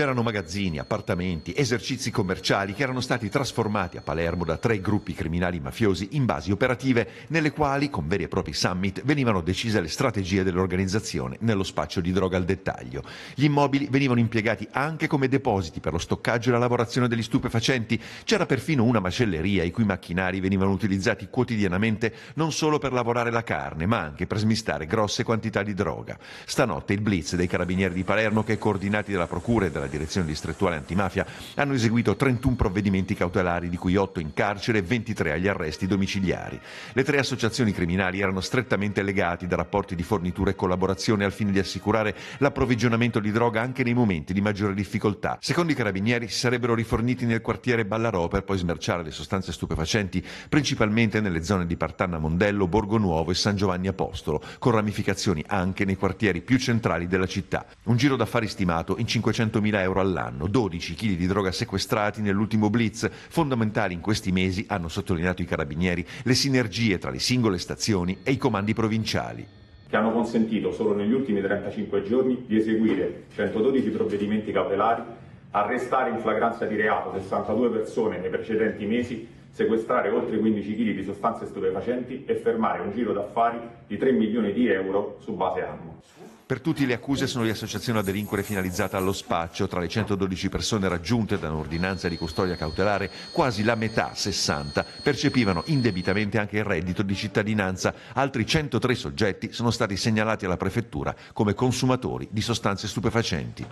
C'erano magazzini, appartamenti, esercizi commerciali che erano stati trasformati a Palermo da tre gruppi criminali mafiosi in basi operative nelle quali, con veri e propri summit, venivano decise le strategie dell'organizzazione nello spaccio di droga al dettaglio. Gli immobili venivano impiegati anche come depositi per lo stoccaggio e la lavorazione degli stupefacenti. C'era perfino una macelleria i cui macchinari venivano utilizzati quotidianamente non solo per lavorare la carne, ma anche per smistare grosse quantità di droga. Stanotte il blitz dei carabinieri di Palermo che coordinati dalla procura e dalla direzione distrettuale antimafia, hanno eseguito 31 provvedimenti cautelari, di cui 8 in carcere e 23 agli arresti domiciliari. Le tre associazioni criminali erano strettamente legate da rapporti di fornitura e collaborazione al fine di assicurare l'approvvigionamento di droga anche nei momenti di maggiore difficoltà. Secondo i carabinieri si sarebbero riforniti nel quartiere Ballarò per poi smerciare le sostanze stupefacenti, principalmente nelle zone di Partanna Mondello, Borgo Nuovo e San Giovanni Apostolo, con ramificazioni anche nei quartieri più centrali della città. Un giro d'affari stimato in 500.000 400.000 euro all'anno, 12 kg di droga sequestrati nell'ultimo blitz. Fondamentali in questi mesi, hanno sottolineato i carabinieri, le sinergie tra le singole stazioni e i comandi provinciali che hanno consentito solo negli ultimi 35 giorni di eseguire 112 provvedimenti cautelari, arrestare in flagranza di reato 62 persone nei precedenti mesi, sequestrare oltre 15 kg di sostanze stupefacenti e fermare un giro d'affari di 3 milioni di euro su base annua. Per tutti le accuse sono di associazione a delinquere finalizzata allo spaccio. Tra le 112 persone raggiunte da un'ordinanza di custodia cautelare, quasi la metà, 60, percepivano indebitamente anche il reddito di cittadinanza. Altri 103 soggetti sono stati segnalati alla prefettura come consumatori di sostanze stupefacenti.